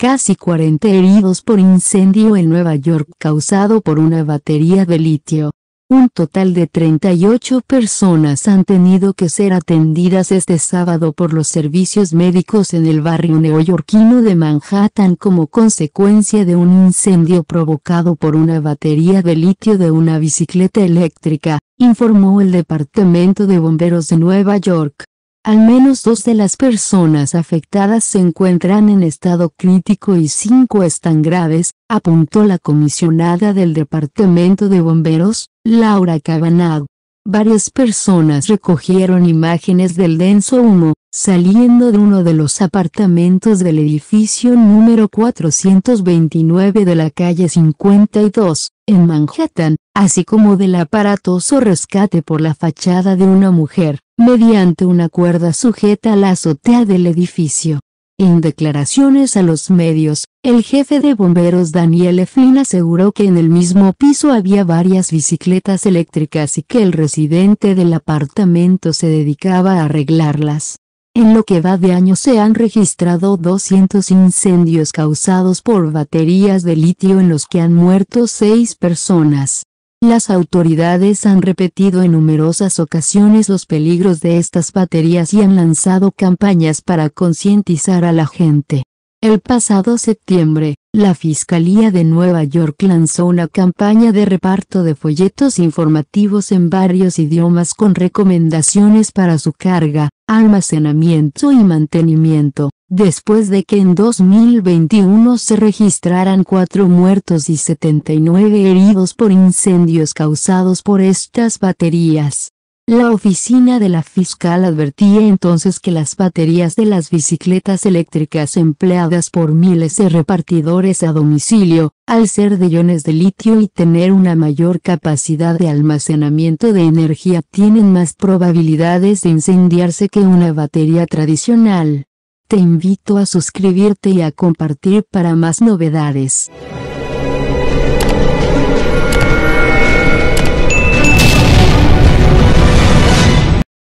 casi 40 heridos por incendio en Nueva York causado por una batería de litio. Un total de 38 personas han tenido que ser atendidas este sábado por los servicios médicos en el barrio neoyorquino de Manhattan como consecuencia de un incendio provocado por una batería de litio de una bicicleta eléctrica, informó el Departamento de Bomberos de Nueva York. Al menos dos de las personas afectadas se encuentran en estado crítico y cinco están graves, apuntó la comisionada del Departamento de Bomberos, Laura Cabanag. Varias personas recogieron imágenes del denso humo, saliendo de uno de los apartamentos del edificio número 429 de la calle 52, en Manhattan, así como del aparatoso rescate por la fachada de una mujer mediante una cuerda sujeta a la azotea del edificio. En declaraciones a los medios, el jefe de bomberos Daniel Eflin aseguró que en el mismo piso había varias bicicletas eléctricas y que el residente del apartamento se dedicaba a arreglarlas. En lo que va de año se han registrado 200 incendios causados por baterías de litio en los que han muerto seis personas. Las autoridades han repetido en numerosas ocasiones los peligros de estas baterías y han lanzado campañas para concientizar a la gente. El pasado septiembre, la Fiscalía de Nueva York lanzó una campaña de reparto de folletos informativos en varios idiomas con recomendaciones para su carga, almacenamiento y mantenimiento, después de que en 2021 se registraran cuatro muertos y 79 heridos por incendios causados por estas baterías. La oficina de la fiscal advertía entonces que las baterías de las bicicletas eléctricas empleadas por miles de repartidores a domicilio, al ser de iones de litio y tener una mayor capacidad de almacenamiento de energía, tienen más probabilidades de incendiarse que una batería tradicional. Te invito a suscribirte y a compartir para más novedades.